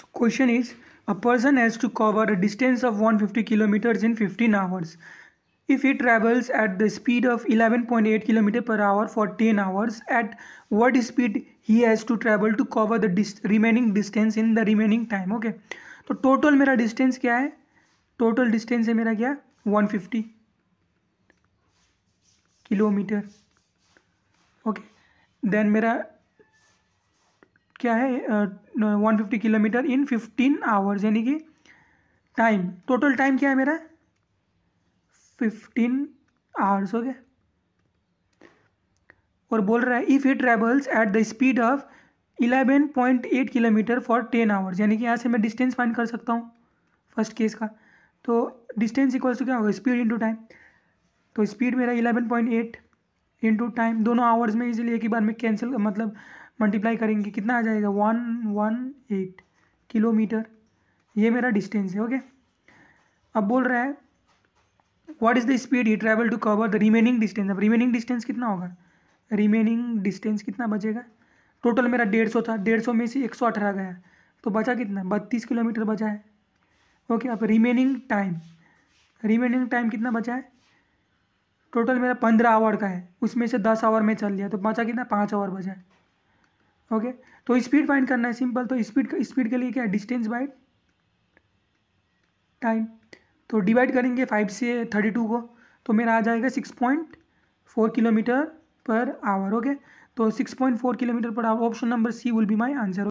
So question is, a person has to cover a distance of 150 kilometers in 15 hours. If he travels at the speed of 11.8 km per hour for 10 hours, at what speed he has to travel to cover the dis remaining distance in the remaining time, okay? तो total मेरा distance क्या है total distance है मेरा क्या 150 kilometre okay then मेरा क्या है one fifty kilometre in fifteen hours यानी कि टाइम टोटल टाइम क्या है मेरा फिफ्टीन आवर्स हो गया और बोल रहा है if he travels at the speed of eleven point eight kilometre for ten hours यानी कि यहाँ से मैं डिस्टेंस फाइंड कर सकता हूँ फर्स्ट केस का तो डिस्टेंस इक्वल्स टू क्या होगा स्पीड इनटू टाइम तो स्पीड मेरा eleven point eight into time दोनों आवर्स में इजीली एक ही बार में कैंसिल मतलब मल्टीप्लाई करेंगे कितना आ जाएगा वन वन एट किलोमीटर ये मेरा डिस्टेंस है ओके अब बोल रहा है what is the speed he travel to cover the remaining distance अब रिमेनिंग डिस्टेंस कितना होगा रिमेनिंग डिस्टेंस कितना बचेगा टोटल मेरा डेढ़ सौ था डेढ़ सौ में से एक सौ अठारह गया तो बचा कितना बत्तीस किलोमीटर बचा है ओके अब रिमेनिंग टाइम रिमेनिंग टाइम कितना बचा है टोटल मेरा पंद्रह आवर का है उसमें से दस आवर में चल लिया तो बचा कितना पाँच आवर बचा है ओके तो स्पीड फाइंड करना है सिंपल तो स्पीड स्पीड के लिए क्या है डिस्टेंस बाय टाइम तो डिवाइड करेंगे फाइव से थर्टी टू को तो मेरा आ जाएगा six point four kilometre per hour okay तो six point four kilometre per hour option number C will be my answer